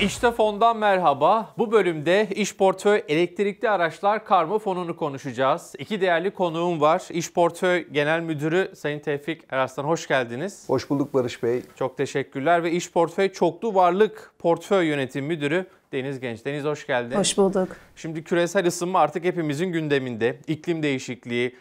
İşte fondan merhaba. Bu bölümde İş portföy elektrikli araçlar karma fonunu konuşacağız. İki değerli konuğum var. İş portföy genel müdürü Sayın Tevfik Eraslan hoş geldiniz. Hoş bulduk Barış Bey. Çok teşekkürler ve İş portföy çoklu varlık portföy yönetim müdürü Deniz Genç. Deniz hoş geldin. Hoş bulduk. Şimdi küresel ısınma artık hepimizin gündeminde. İklim değişikliği,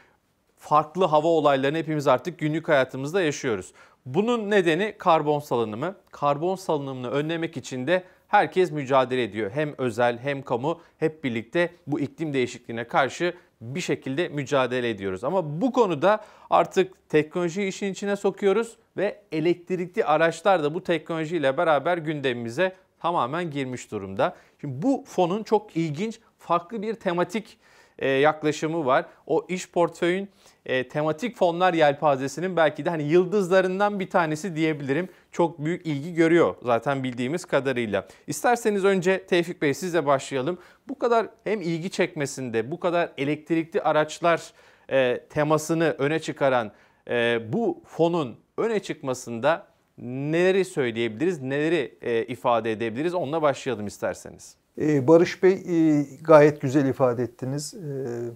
farklı hava olaylarını hepimiz artık günlük hayatımızda yaşıyoruz. Bunun nedeni karbon salınımı. Karbon salınımını önlemek için de herkes mücadele ediyor. Hem özel hem kamu hep birlikte bu iklim değişikliğine karşı bir şekilde mücadele ediyoruz. Ama bu konuda artık teknoloji işin içine sokuyoruz ve elektrikli araçlar da bu teknolojiyle beraber gündemimize tamamen girmiş durumda. Şimdi bu fonun çok ilginç farklı bir tematik e, yaklaşımı var. O iş portföyün e, tematik fonlar yelpazesinin belki de hani yıldızlarından bir tanesi diyebilirim. Çok büyük ilgi görüyor zaten bildiğimiz kadarıyla. İsterseniz önce Tevfik Bey sizle başlayalım. Bu kadar hem ilgi çekmesinde bu kadar elektrikli araçlar e, temasını öne çıkaran e, bu fonun öne çıkmasında neleri söyleyebiliriz, neleri e, ifade edebiliriz? Onunla başlayalım isterseniz. E, Barış Bey e, gayet güzel ifade ettiniz. E,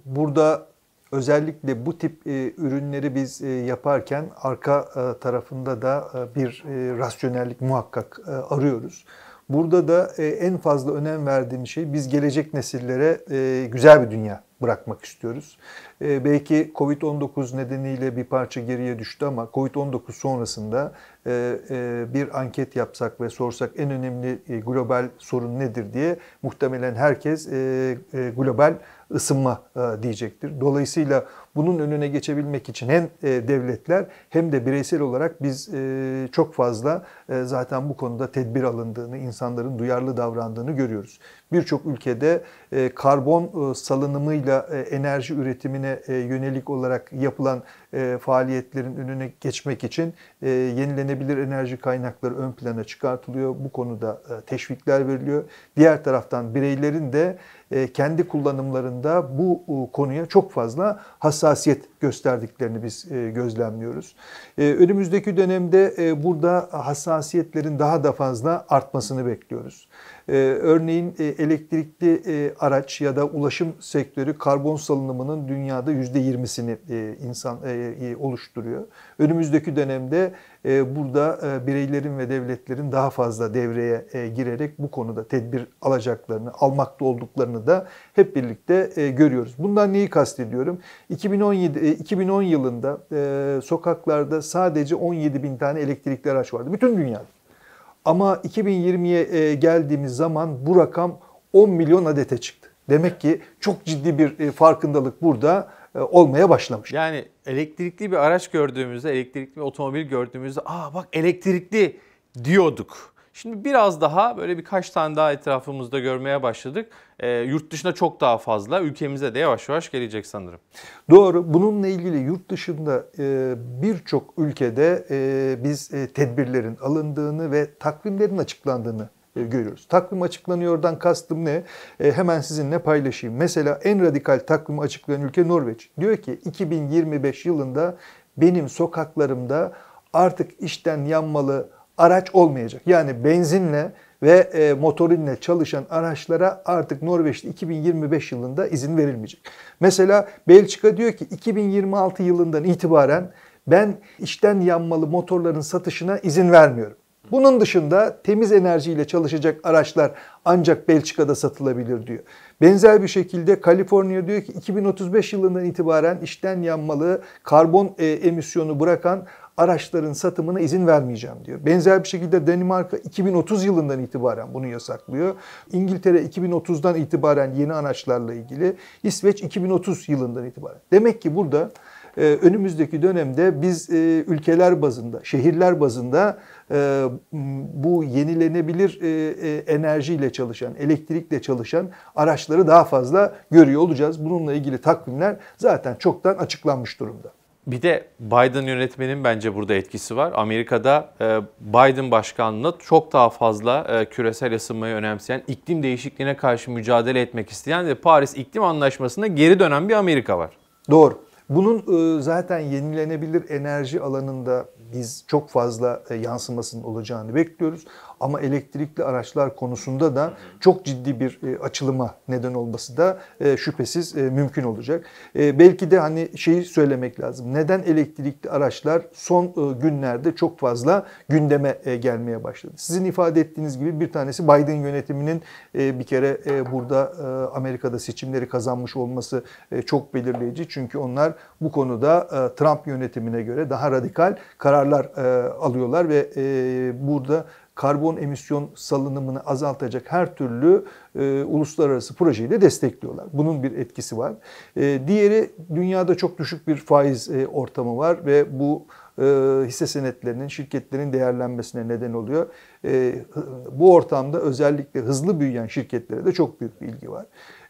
burada Özellikle bu tip e, ürünleri biz e, yaparken arka e, tarafında da e, bir e, rasyonellik muhakkak e, arıyoruz. Burada da e, en fazla önem verdiğim şey biz gelecek nesillere e, güzel bir dünya bırakmak istiyoruz. E, belki Covid-19 nedeniyle bir parça geriye düştü ama Covid-19 sonrasında e, e, bir anket yapsak ve sorsak en önemli e, global sorun nedir diye muhtemelen herkes e, e, global ısınma e, diyecektir. Dolayısıyla bunun önüne geçebilmek için hem e, devletler hem de bireysel olarak biz e, çok fazla e, zaten bu konuda tedbir alındığını, insanların duyarlı davrandığını görüyoruz. Birçok ülkede karbon salınımıyla enerji üretimine yönelik olarak yapılan faaliyetlerin önüne geçmek için yenilenebilir enerji kaynakları ön plana çıkartılıyor. Bu konuda teşvikler veriliyor. Diğer taraftan bireylerin de kendi kullanımlarında bu konuya çok fazla hassas hassasiyet gösterdiklerini biz e, gözlemliyoruz. E, önümüzdeki dönemde e, burada hassasiyetlerin daha da fazla artmasını bekliyoruz. Ee, örneğin e, elektrikli e, araç ya da ulaşım sektörü karbon salınımının dünyada %20'sini e, insan e, oluşturuyor. Önümüzdeki dönemde burada bireylerin ve devletlerin daha fazla devreye girerek bu konuda tedbir alacaklarını, almakta olduklarını da hep birlikte görüyoruz. Bundan neyi kastediyorum? 2017 2010 yılında sokaklarda sadece 17 bin tane elektrikli araç vardı. Bütün dünyada. Ama 2020'ye e, geldiğimiz zaman bu rakam 10 milyon adete çıktı. Demek ki çok ciddi bir e, farkındalık burada e, olmaya başlamış. Yani elektrikli bir araç gördüğümüzde, elektrikli bir otomobil gördüğümüzde aa bak elektrikli diyorduk. Şimdi biraz daha böyle birkaç tane daha etrafımızda görmeye başladık. E, yurt dışına çok daha fazla, ülkemize de yavaş yavaş gelecek sanırım. Doğru. Bununla ilgili yurt dışında e, birçok ülkede e, biz e, tedbirlerin alındığını ve takvimlerin açıklandığını e, görüyoruz. Takvim açıklanıyordan kastım ne? E, hemen sizinle paylaşayım. Mesela en radikal takvimi açıklayan ülke Norveç. Diyor ki 2025 yılında benim sokaklarımda artık işten yanmalı araç olmayacak. Yani benzinle ve e, motorinle çalışan araçlara artık Norveç'te 2025 yılında izin verilmeyecek. Mesela Belçika diyor ki 2026 yılından itibaren ben içten yanmalı motorların satışına izin vermiyorum. Bunun dışında temiz enerjiyle çalışacak araçlar ancak Belçika'da satılabilir diyor. Benzer bir şekilde Kaliforniya diyor ki 2035 yılından itibaren içten yanmalı karbon e, emisyonu bırakan araçların satımına izin vermeyeceğim diyor. Benzer bir şekilde Danimarka 2030 yılından itibaren bunu yasaklıyor. İngiltere 2030'dan itibaren yeni araçlarla ilgili. İsveç 2030 yılından itibaren. Demek ki burada e, önümüzdeki dönemde biz e, ülkeler bazında, şehirler bazında e, bu yenilenebilir enerjiyle çalışan, elektrikle çalışan araçları daha fazla görüyor olacağız. Bununla ilgili takvimler zaten çoktan açıklanmış durumda. Bir de Biden yönetmenin bence burada etkisi var. Amerika'da e, Biden başkanlığı çok daha fazla e, küresel ısınmayı önemseyen, iklim değişikliğine karşı mücadele etmek isteyen ve Paris İklim Anlaşması'na geri dönen bir Amerika var. Doğru. Bunun e, zaten yenilenebilir enerji alanında biz çok fazla yansımasının olacağını bekliyoruz ama elektrikli araçlar konusunda da çok ciddi bir e, açılıma neden olması da e, şüphesiz e, mümkün olacak. Belki de hani şeyi söylemek lazım. Neden elektrikli araçlar son günlerde çok fazla gündeme gelmeye başladı? Sizin ifade ettiğiniz gibi bir tanesi Biden yönetiminin bir kere burada Amerika'da seçimleri kazanmış olması çok belirleyici. Çünkü onlar bu konuda Trump yönetimine göre daha radikal kararlar alıyorlar ve burada karbon emisyon salınımını azaltacak her türlü e, uluslararası projeyi de destekliyorlar. Bunun bir etkisi var. E, diğeri dünyada çok düşük bir faiz e, ortamı var ve bu e, hisse senetlerinin, şirketlerin değerlenmesine neden oluyor. E, bu ortamda özellikle hızlı büyüyen şirketlere de çok büyük bir ilgi var.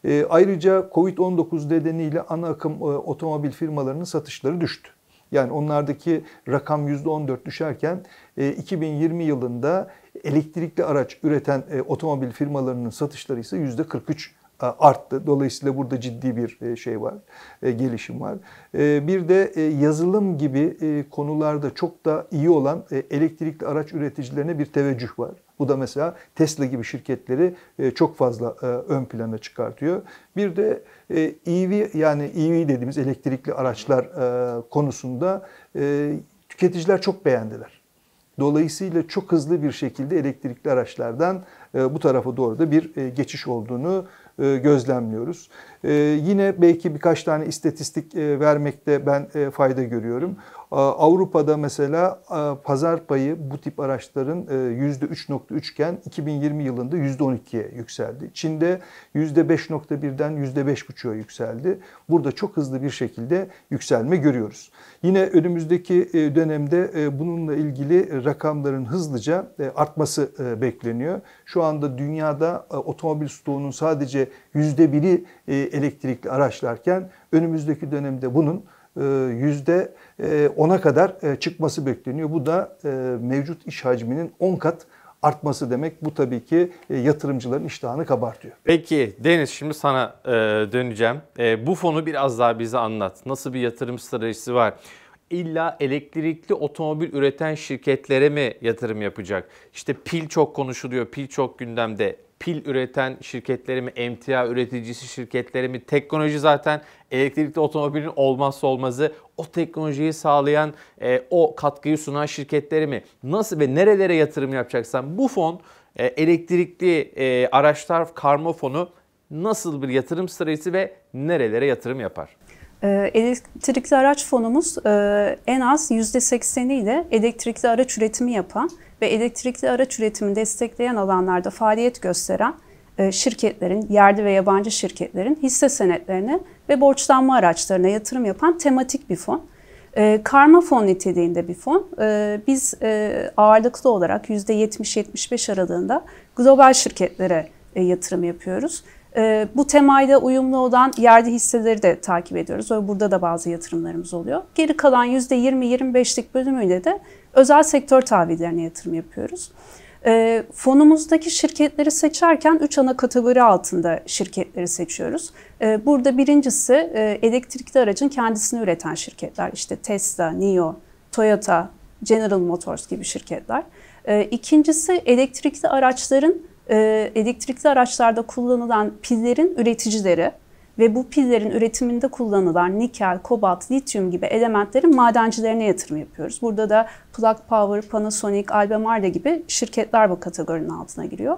E, ayrıca Covid-19 nedeniyle ana akım e, otomobil firmalarının satışları düştü. Yani onlardaki rakam %14 düşerken 2020 e, yılında elektrikli araç üreten e, otomobil firmalarının satışları ise %43 e, arttı. Dolayısıyla burada ciddi bir şey var, gelişim var. Bir de yazılım gibi konularda çok da iyi olan elektrikli araç üreticilerine bir teveccüh var. Bu da mesela Tesla gibi şirketleri e, çok fazla e, ön plana çıkartıyor. Bir de EV e yani EV dediğimiz elektrikli araçlar konusunda tüketiciler çok beğendiler. Dolayısıyla çok hızlı bir şekilde elektrikli araçlardan bu tarafa doğru da bir geçiş olduğunu gözlemliyoruz. Yine belki birkaç tane istatistik vermekte ben fayda görüyorum. Ee, Avrupa'da mesela e, pazar payı bu tip araçların %3.3 e, iken 2020 yılında %12'ye yükseldi. Çin'de %5.1'den %5.5'a yükseldi. Burada çok hızlı bir şekilde yükselme görüyoruz. Yine önümüzdeki e, dönemde bununla ilgili rakamların hızlıca artması bekleniyor. Şu anda dünyada otomobil stoğunun sadece %1'i elektrikli araçlarken önümüzdeki dönemde bunun %10'a e, e, kadar e, çıkması bekleniyor. Bu da mevcut iş hacminin 10 kat artması demek. Bu tabii ki yatırımcıların iştahını kabartıyor. Peki Deniz şimdi sana döneceğim. Bu fonu biraz daha bize anlat. Nasıl bir yatırım stratejisi var? İlla elektrikli otomobil üreten şirketlere mi yatırım yapacak? İşte pil çok konuşuluyor, pil çok gündemde pil üreten şirketleri mi, emtia üreticisi şirketleri mi, teknoloji zaten elektrikli otomobilin olmazsa olmazı, o teknolojiyi sağlayan, e, o katkıyı sunan şirketleri mi, nasıl ve nerelere yatırım yapacaksan bu fon e, elektrikli e, araçlar karma fonu nasıl bir yatırım stratejisi ve nerelere yatırım yapar? Ee, elektrikli araç fonumuz e, en az %80'i ile elektrikli araç üretimi yapan ve elektrikli araç üretimini destekleyen alanlarda faaliyet gösteren e, şirketlerin, yerli ve yabancı şirketlerin hisse senetlerine ve borçlanma araçlarına yatırım yapan tematik bir fon. E, karma fon niteliğinde bir fon. Biz ağırlıklı olarak %70-75 aralığında global şirketlere yatırım yapıyoruz. Ee, bu temayla uyumlu olan yerli hisseleri de takip ediyoruz. burada da bazı yatırımlarımız oluyor. Geri kalan %20-25'lik bölümüyle de özel sektör tahvillerine yatırım yapıyoruz. Ee, fonumuzdaki şirketleri seçerken üç ana kategori altında şirketleri seçiyoruz. Ee, burada birincisi e, elektrikli aracın kendisini üreten şirketler. işte Tesla, NIO, Toyota, General Motors gibi şirketler. İkincisi elektrikli araçların ee, elektrikli araçlarda kullanılan pillerin üreticileri ve bu pillerin üretiminde kullanılan nikel, kobalt, lityum gibi elementlerin madencilerine yatırım yapıyoruz. Burada da Plug Power, Panasonic, Albemarle gibi şirketler bu kategorinin altına giriyor.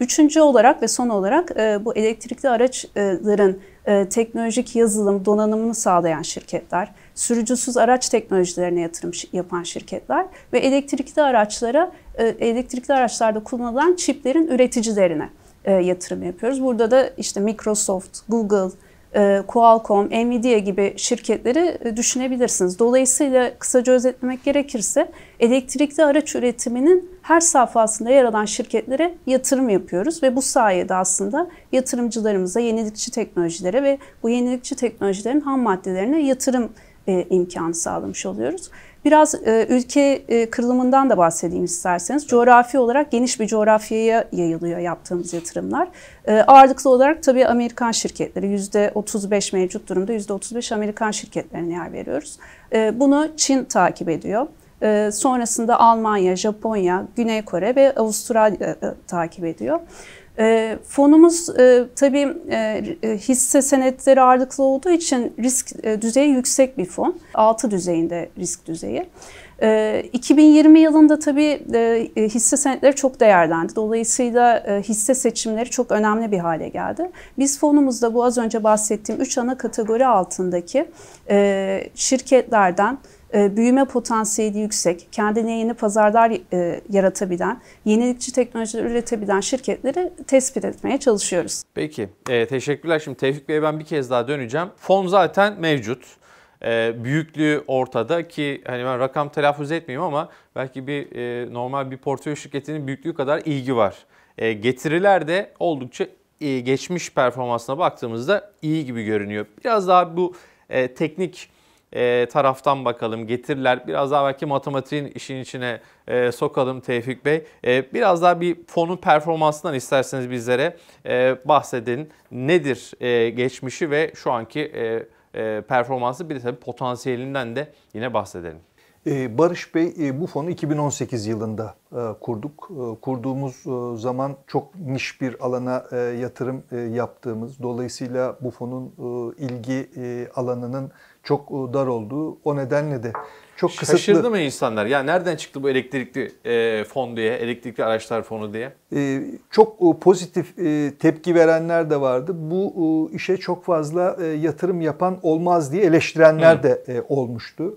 Üçüncü olarak ve son olarak e, bu elektrikli araçların e, teknolojik yazılım donanımını sağlayan şirketler, sürücüsüz araç teknolojilerine yatırım yapan şirketler ve elektrikli araçlara, e, elektrikli araçlarda kullanılan çiplerin üreticilerine e, yatırım yapıyoruz. Burada da işte Microsoft, Google, e, Qualcomm, Nvidia gibi şirketleri düşünebilirsiniz. Dolayısıyla kısaca özetlemek gerekirse elektrikli araç üretiminin her safhasında yer alan şirketlere yatırım yapıyoruz ve bu sayede aslında yatırımcılarımıza yenilikçi teknolojilere ve bu yenilikçi teknolojilerin ham maddelerine yatırım e, imkanı sağlamış oluyoruz. Biraz e, ülke e, kırılımından da bahsedeyim isterseniz. Coğrafi olarak geniş bir coğrafyaya yayılıyor yaptığımız yatırımlar. E, ağırlıklı olarak tabii Amerikan şirketleri %35 mevcut durumda %35 Amerikan şirketlerine yer veriyoruz. bunu Çin takip ediyor. sonrasında Almanya, Japonya, Güney Kore ve Avustralya takip ediyor. E, fonumuz e, tabii e, e, hisse senetleri ağırlıklı olduğu için risk e, düzeyi yüksek bir fon. 6 düzeyinde risk düzeyi. E, ee, 2020 yılında tabii e, e, hisse senetleri çok değerlendi. Dolayısıyla e, hisse seçimleri çok önemli bir hale geldi. Biz fonumuzda bu az önce bahsettiğim 3 ana kategori altındaki e, şirketlerden ee, büyüme potansiyeli yüksek, kendine yeni pazarlar e, yaratabilen, yenilikçi teknolojiler üretebilen şirketleri tespit etmeye çalışıyoruz. Peki, e, teşekkürler. Şimdi Tevfik Bey'e ben bir kez daha döneceğim. Fon zaten mevcut. E, büyüklüğü ortada ki hani ben rakam telaffuz etmeyeyim ama belki bir e, normal bir portföy şirketinin büyüklüğü kadar ilgi var. E, getiriler de oldukça e, geçmiş performansına baktığımızda iyi gibi görünüyor. Biraz daha bu e, teknik e, taraftan bakalım getirler Biraz daha belki matematiğin işin içine e, sokalım Tevfik Bey. E, biraz daha bir fonun performansından isterseniz bizlere e, bahsedin. Nedir e, geçmişi ve şu anki e, e, performansı bir de tabii potansiyelinden de yine bahsedelim. Ee, Barış Bey e, bu fonu 2018 yılında e, kurduk. E, kurduğumuz zaman çok niş bir alana yatırım yaptığımız, dolayısıyla bu fonun ilgi alanının çok e, dar oldu. O nedenle de çok kısıtlı. Şaşırdı mı insanlar? Ya nereden çıktı bu elektrikli e, fon diye, elektrikli araçlar fonu diye? E, çok e, pozitif e, tepki verenler de vardı. Bu e, işe çok fazla e, yatırım yapan olmaz diye eleştirenler Hı. de e, olmuştu.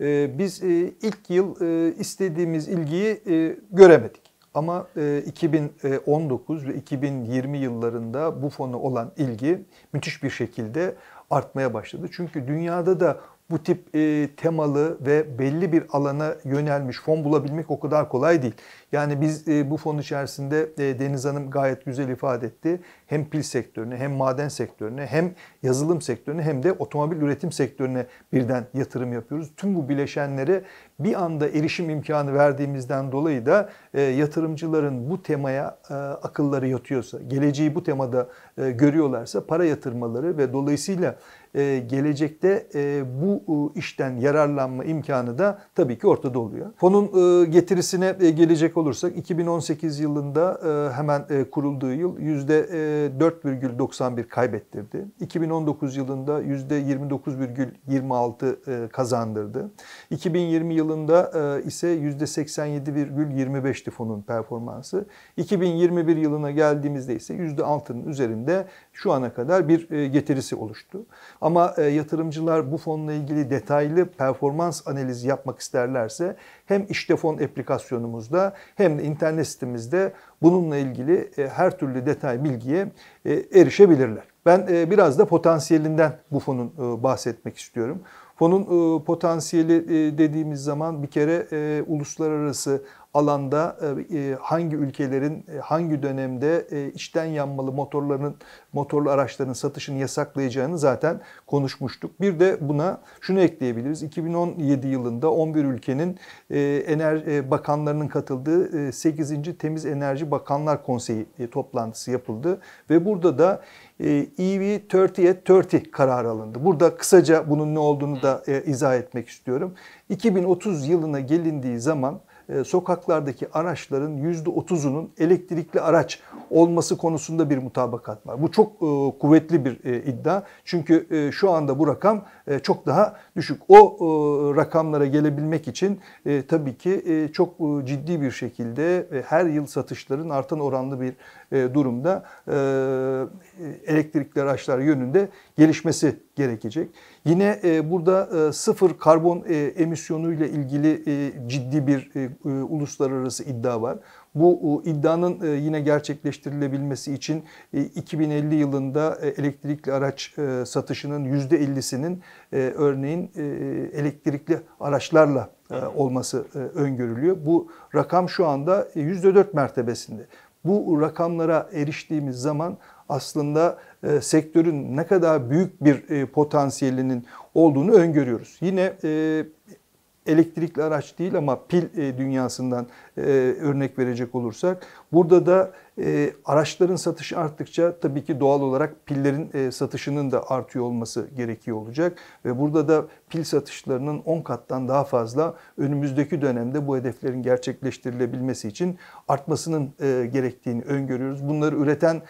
E, biz e, ilk yıl e, istediğimiz ilgiyi e, göremedik. Ama 2019 e, ve 2020 yıllarında bu fonu olan ilgi müthiş bir şekilde artmaya başladı. Çünkü dünyada da bu tip e, temalı ve belli bir alana yönelmiş fon bulabilmek o kadar kolay değil. Yani biz e, bu fon içerisinde e, Deniz Hanım gayet güzel ifade etti. Hem pil sektörüne hem maden sektörüne hem yazılım sektörüne hem de otomobil üretim sektörüne birden yatırım yapıyoruz. Tüm bu bileşenlere bir anda erişim imkanı verdiğimizden dolayı da e, yatırımcıların bu temaya e, akılları yatıyorsa, geleceği bu temada e, görüyorlarsa para yatırmaları ve dolayısıyla e, gelecekte e, bu e, işten yararlanma imkanı da tabii ki ortada oluyor. Fonun e, getirisine e, gelecek olursak 2018 yılında e, hemen e, kurulduğu yıl %4,91 e, kaybettirdi. 2019 yılında %29,26 kazandırdı. 2020 yılında e, ise %87,25'ti fonun performansı. 2021 yılına geldiğimizde ise %6'nın üzerinde şu ana kadar bir getirisi oluştu. Ama yatırımcılar bu fonla ilgili detaylı performans analizi yapmak isterlerse hem işte fon aplikasyonumuzda hem de internet sitemizde bununla ilgili e, her türlü detay bilgiye e, erişebilirler. Ben e, biraz da potansiyelinden bu fonun bahsetmek istiyorum. Fonun potansiyeli dediğimiz zaman bir kere uluslararası alanda e, e, hangi ülkelerin e, hangi dönemde içten yanmalı motorların motorlu araçların satışını yasaklayacağını zaten konuşmuştuk. Bir de buna şunu ekleyebiliriz. 2017 yılında 11 ülkenin enerji bakanlarının katıldığı 8. Temiz Enerji Bakanlar Konseyi toplantısı yapıldı ve burada da EV 30 at 30 kararı alındı. Burada kısaca bunun ne olduğunu da izah etmek istiyorum. 2030 yılına gelindiği zaman e, sokaklardaki araçların %30'unun elektrikli araç olması konusunda bir mutabakat var. Bu çok e, kuvvetli bir e, iddia. Çünkü şu anda bu rakam çok daha düşük. O rakamlara gelebilmek için tabii ki çok ciddi bir şekilde her yıl satışların artan oranlı bir durumda elektrikli araçlar yönünde gelişmesi gerekecek. Yine e, burada e, sıfır karbon e, emisyonu ile ilgili e, ciddi bir e, e, uluslararası iddia var. Bu e, iddianın e, yine gerçekleştirilebilmesi için e, 2050 yılında e, elektrikli araç e, satışının %50'sinin e, örneğin e, elektrikli araçlarla e, olması e, öngörülüyor. Bu rakam şu anda %4 e, mertebesinde. Bu rakamlara eriştiğimiz zaman aslında e, sektörün ne kadar büyük bir e, potansiyelinin olduğunu öngörüyoruz. Yine e, elektrikli araç değil ama pil e, dünyasından e, örnek verecek olursak burada da e, araçların satışı arttıkça tabii ki doğal olarak pillerin satışının da artıyor olması gerekiyor olacak ve burada da pil satışlarının 10 kattan daha fazla önümüzdeki dönemde bu hedeflerin gerçekleştirilebilmesi için artmasının gerektiğini öngörüyoruz. Bunları üreten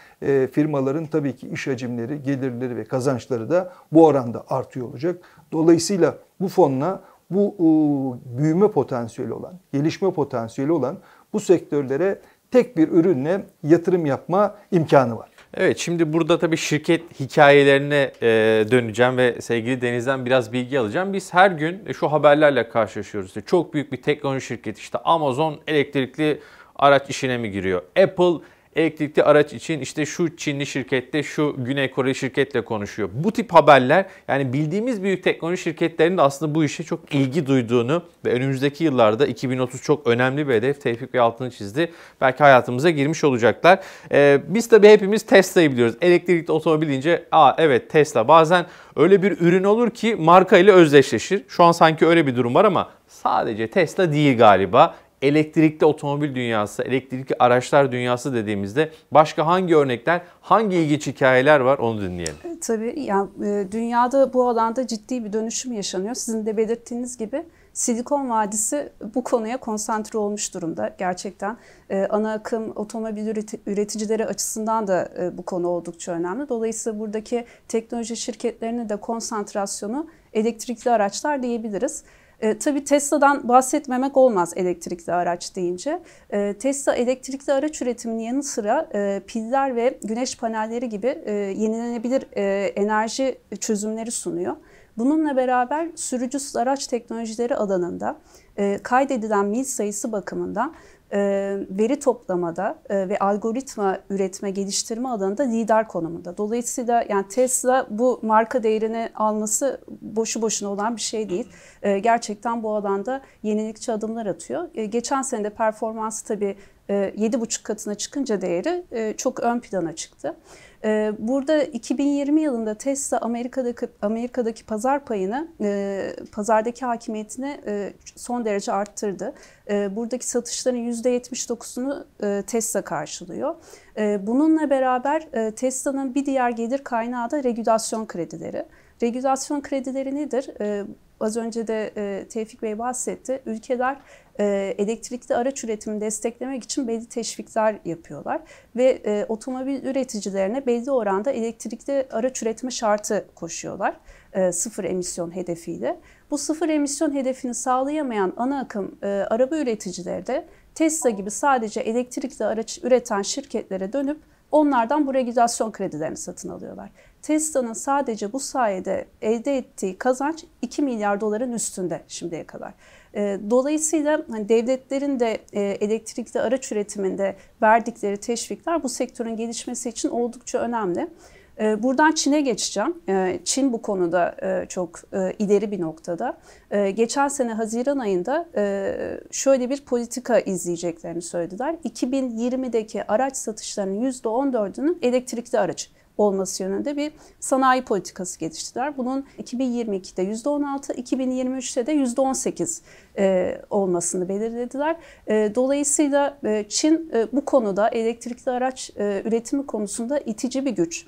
firmaların tabii ki iş hacimleri, gelirleri ve kazançları da bu oranda artıyor olacak. Dolayısıyla bu fonla bu e, büyüme potansiyeli olan, gelişme potansiyeli olan bu sektörlere tek bir ürünle yatırım yapma imkanı var. Evet şimdi burada tabii şirket hikayelerine e, döneceğim ve sevgili Deniz'den biraz bilgi alacağım. Biz her gün e, şu haberlerle karşılaşıyoruz. çok büyük bir teknoloji şirketi işte Amazon elektrikli araç işine mi giriyor? Apple elektrikli araç için işte şu Çinli şirkette, şu Güney Kore şirketle konuşuyor. Bu tip haberler yani bildiğimiz büyük teknoloji şirketlerinin de aslında bu işe çok ilgi duyduğunu ve önümüzdeki yıllarda 2030 çok önemli bir hedef. Tevfik Bey altını çizdi. Belki hayatımıza girmiş olacaklar. Ee, biz tabii hepimiz Tesla'yı biliyoruz. Elektrikli otomobil deyince aa evet Tesla bazen öyle bir ürün olur ki marka ile özdeşleşir. Şu an sanki öyle bir durum var ama sadece Tesla değil galiba elektrikli otomobil dünyası, elektrikli araçlar dünyası dediğimizde başka hangi örnekler, hangi ilginç hikayeler var onu dinleyelim. E, tabii yani e, dünyada bu alanda ciddi bir dönüşüm yaşanıyor. Sizin de belirttiğiniz gibi Silikon Vadisi bu konuya konsantre olmuş durumda gerçekten. E, ana akım otomobil üreticileri açısından da bu konu oldukça önemli. Dolayısıyla buradaki teknoloji şirketlerinin de konsantrasyonu elektrikli araçlar diyebiliriz. E, tabii Tesla'dan bahsetmemek olmaz elektrikli araç deyince. E, Tesla elektrikli araç üretiminin yanı sıra e, piller ve güneş panelleri gibi e, yenilenebilir e, enerji çözümleri sunuyor. Bununla beraber sürücüsüz araç teknolojileri alanında e, kaydedilen mil sayısı bakımından e, veri toplamada e, ve algoritma üretme, geliştirme alanında lider konumunda. Dolayısıyla yani Tesla bu marka değerini alması boşu boşuna olan bir şey değil. E, gerçekten bu alanda yenilikçi adımlar atıyor. Geçen sene de performansı tabii e, yedi buçuk katına çıkınca değeri e, çok ön plana çıktı. E, burada 2020 yılında Tesla Amerika'daki Amerika'daki pazar payını, pazardaki hakimiyetini son derece arttırdı. Buradaki satışların yüzde %79'unu Tesla karşılıyor. Bununla beraber Tesla'nın bir diğer gelir kaynağı da regülasyon kredileri. Regülasyon kredileri nedir? Az önce de Tevfik Bey bahsetti. Ülkeler ee, elektrikli araç üretimini desteklemek için belli teşvikler yapıyorlar ve e, otomobil üreticilerine belli oranda elektrikli araç üretme şartı koşuyorlar e, sıfır emisyon hedefiyle. Bu sıfır emisyon hedefini sağlayamayan ana akım e, araba üreticileri de Tesla gibi sadece elektrikli araç üreten şirketlere dönüp onlardan bu regülasyon kredilerini satın alıyorlar. Tesla'nın sadece bu sayede elde ettiği kazanç 2 milyar doların üstünde şimdiye kadar. Ee, dolayısıyla hani, devletlerin de e, elektrikli araç üretiminde verdikleri teşvikler bu sektörün gelişmesi için oldukça önemli. Ee, buradan Çin'e geçeceğim. Ee, Çin bu konuda e, çok e, ileri bir noktada. Geçen sene Haziran ayında şöyle bir politika izleyeceklerini söylediler. 2020'deki araç satışlarının %14'ünün elektrikli araç olması yönünde bir sanayi politikası geliştirdiler. Bunun 2022'de %16, 2023'te de %18 e, olmasını belirlediler. E, dolayısıyla e, Çin bu konuda elektrikli araç üretimi konusunda itici bir güç.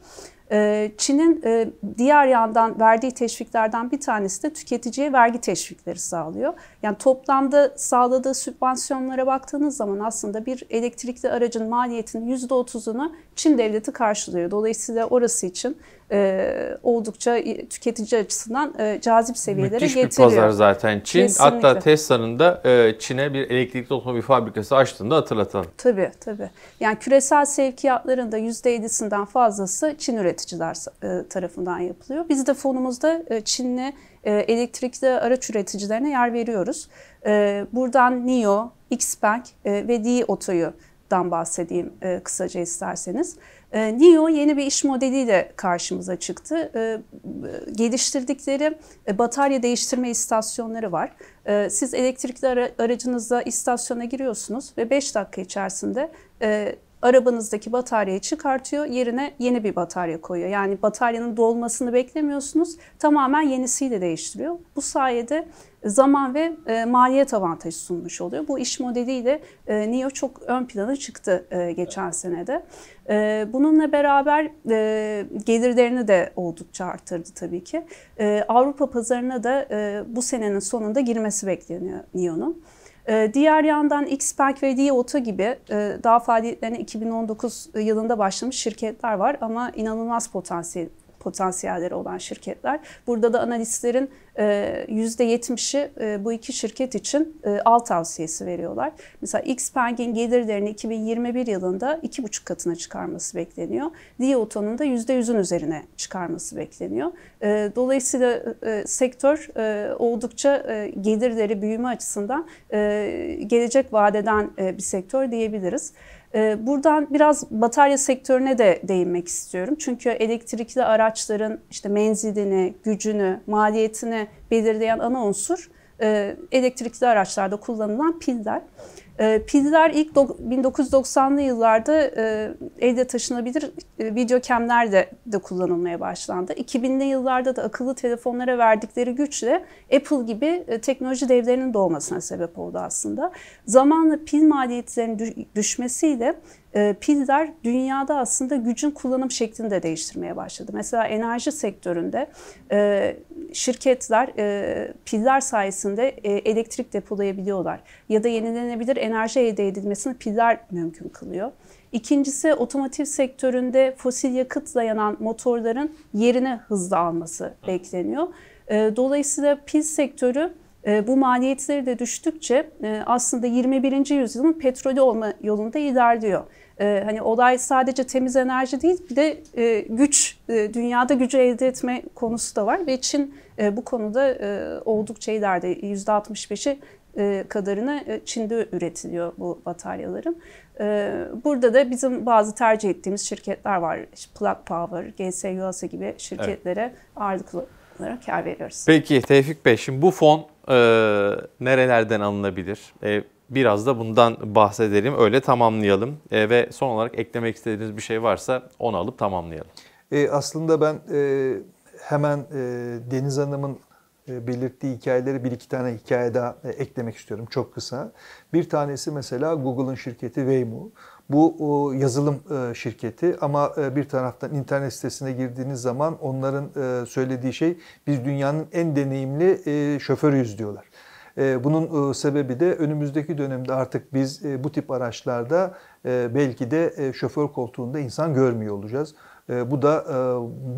Ee, Çin'in e, diğer yandan verdiği teşviklerden bir tanesi de tüketiciye vergi teşvikleri sağlıyor. Yani toplamda sağladığı sübvansiyonlara baktığınız zaman aslında bir elektrikli aracın maliyetinin %30'unu Çin devleti karşılıyor. Dolayısıyla orası için e, oldukça tüketici açısından e, cazip seviyelere Müthiş getiriyor. Müthiş bir pazar zaten Çin. Kesinlikle. Hatta Tesla'nın da e, Çin'e bir elektrikli otomobil fabrikası açtığında hatırlatalım. Tabii tabii. Yani küresel sevkiyatların da %7'sinden fazlası Çin üreticiler e, tarafından yapılıyor. Biz de fonumuzda e, Çinli e, elektrikli araç üreticilerine yer veriyoruz. E, buradan NIO, Xpeng e, ve Di Oto'yu bahsedeyim e, kısaca isterseniz. E, NIO yeni bir iş modeliyle karşımıza çıktı. E, e, geliştirdikleri batarya değiştirme istasyonları var. siz elektrikli ara, istasyona giriyorsunuz ve 5 dakika içerisinde arabanızdaki bataryayı çıkartıyor, yerine yeni bir batarya koyuyor. Yani bataryanın dolmasını beklemiyorsunuz, tamamen yenisiyle değiştiriyor. Bu sayede zaman ve e, maliyet avantajı sunmuş oluyor. Bu iş modeliyle e, NIO çok ön plana çıktı e, geçen evet. senede. E, bununla beraber e, gelirlerini de oldukça arttırdı tabii ki. E, Avrupa pazarına da e, bu senenin sonunda girmesi bekleniyor NIO'nun. Ee, diğer yandan Xpeng ve Diota gibi e, daha faaliyetlerine 2019 yılında başlamış şirketler var ama inanılmaz potansiyel potansiyelleri olan şirketler. Burada da analistlerin %70'i e, e, bu iki şirket için e, al tavsiyesi veriyorlar. Mesela Xpeng'in gelirlerini 2021 yılında 2,5 katına çıkarması bekleniyor. Dioto'nun da %100'ün üzerine çıkarması bekleniyor. Dolayısıyla sektör oldukça gelirleri büyüme açısından gelecek vadeden bir sektör diyebiliriz. Ee, buradan biraz batarya sektörüne de değinmek istiyorum. Çünkü elektrikli araçların işte menzilini, gücünü, maliyetini belirleyen ana unsur e, elektrikli araçlarda kullanılan piller. Ee, piller ilk 1990'lı yıllarda elde taşınabilir e, video de, de kullanılmaya başlandı. 2000'li yıllarda da akıllı telefonlara verdikleri güçle Apple gibi e, teknoloji devlerinin doğmasına sebep oldu aslında. Zamanla pil maliyetlerinin düşmesiyle e, piller dünyada aslında gücün kullanım şeklini de değiştirmeye başladı. Mesela enerji sektöründe şirketler e, piller sayesinde e, elektrik depolayabiliyorlar. Ya da yenilenebilir enerji elde edilmesini piller mümkün kılıyor. İkincisi otomotiv sektöründe fosil yakıt dayanan motorların yerine hızla alması bekleniyor. E, dolayısıyla pil sektörü e, bu maliyetleri de düştükçe e, aslında 21. yüzyılın petrolü olma yolunda ilerliyor. E, hani olay sadece temiz enerji değil bir de e, güç, e, dünyada gücü elde etme konusu da var ve Çin e, bu konuda e, oldukça ileride %65'i e, kadarına e, Çin'de üretiliyor bu bataryaların. Ee, burada da bizim bazı tercih ettiğimiz şirketler var. İşte Plug Power, GS Yuasa gibi şirketlere evet. ağırlıklı olarak yer veriyoruz. Peki Tevfik Bey şimdi bu fon e, nerelerden alınabilir? E, biraz da bundan bahsedelim öyle tamamlayalım e, ve son olarak eklemek istediğiniz bir şey varsa onu alıp tamamlayalım. E, aslında ben e, hemen e, Deniz Hanım'ın e, belirttiği hikayeleri bir iki tane hikaye daha e, eklemek istiyorum çok kısa. Bir tanesi mesela Google'ın şirketi Waymo. Bu o, yazılım e, şirketi ama e, bir taraftan internet sitesine girdiğiniz zaman onların e, söylediği şey biz dünyanın en deneyimli e, şoförüyüz diyorlar. E, bunun e, sebebi de önümüzdeki dönemde artık biz e, bu tip araçlarda belki de şoför koltuğunda insan görmüyor olacağız. Ee, bu da e,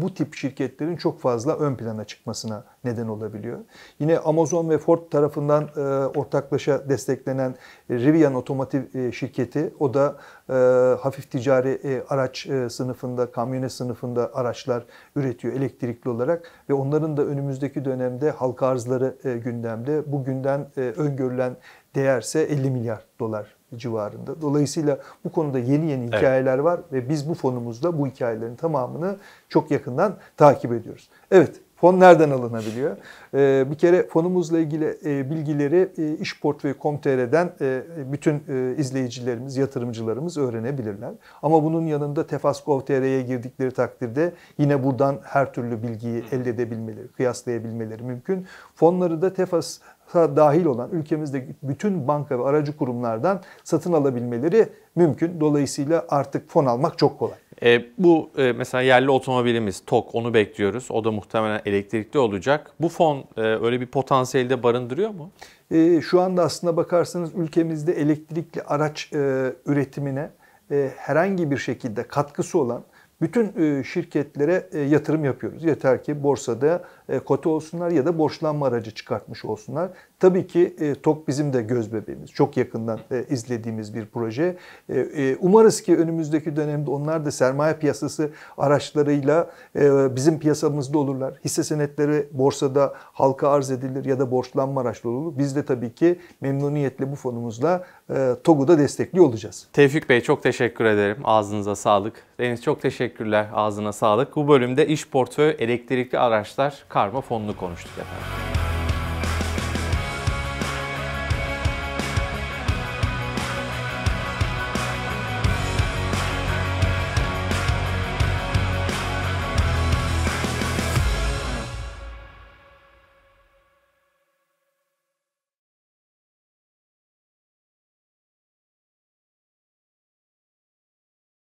bu tip şirketlerin çok fazla ön plana çıkmasına neden olabiliyor. Yine Amazon ve Ford tarafından e, ortaklaşa desteklenen e, Rivian Otomotiv şirketi o da hafif ticari araç sınıfında, kamyonet sınıfında araçlar üretiyor elektrikli olarak ve onların da önümüzdeki dönemde halka arzları gündemde. Bugünden öngörülen değerse 50 milyar dolar civarında. Dolayısıyla bu konuda yeni yeni evet. hikayeler var ve biz bu fonumuzda bu hikayelerin tamamını çok yakından takip ediyoruz. Evet, Fon nereden alınabiliyor? Ee, bir kere fonumuzla ilgili e, bilgileri e, işportföy.com.tr'den e, bütün e, izleyicilerimiz, yatırımcılarımız öğrenebilirler. Ama bunun yanında tefas.gov.tr'ye girdikleri takdirde yine buradan her türlü bilgiyi elde edebilmeleri, kıyaslayabilmeleri mümkün. Fonları da tefas dahil olan ülkemizde bütün banka ve aracı kurumlardan satın alabilmeleri mümkün. Dolayısıyla artık fon almak çok kolay. E, bu e, mesela yerli otomobilimiz TOK onu bekliyoruz. O da muhtemelen elektrikli olacak. Bu fon e, öyle bir potansiyelde barındırıyor mu? E, şu anda aslında bakarsanız ülkemizde elektrikli araç e, üretimine e, herhangi bir şekilde katkısı olan bütün e, şirketlere e, yatırım yapıyoruz. Yeter ki borsada e, kote olsunlar ya da borçlanma aracı çıkartmış olsunlar. Tabii ki e, TOK bizim de göz bebeğimiz. Çok yakından e, izlediğimiz bir proje. E, e, umarız ki önümüzdeki dönemde onlar da sermaye piyasası araçlarıyla e, bizim piyasamızda olurlar. Hisse senetleri borsada halka arz edilir ya da borçlanma araçları olur. Biz de tabii ki memnuniyetle bu fonumuzla e, TOG'u da destekliyor olacağız. Tevfik Bey çok teşekkür ederim. Ağzınıza sağlık. Deniz çok teşekkürler. Ağzına sağlık. Bu bölümde iş portföy elektrikli araçlar karma fonunu konuştuk efendim.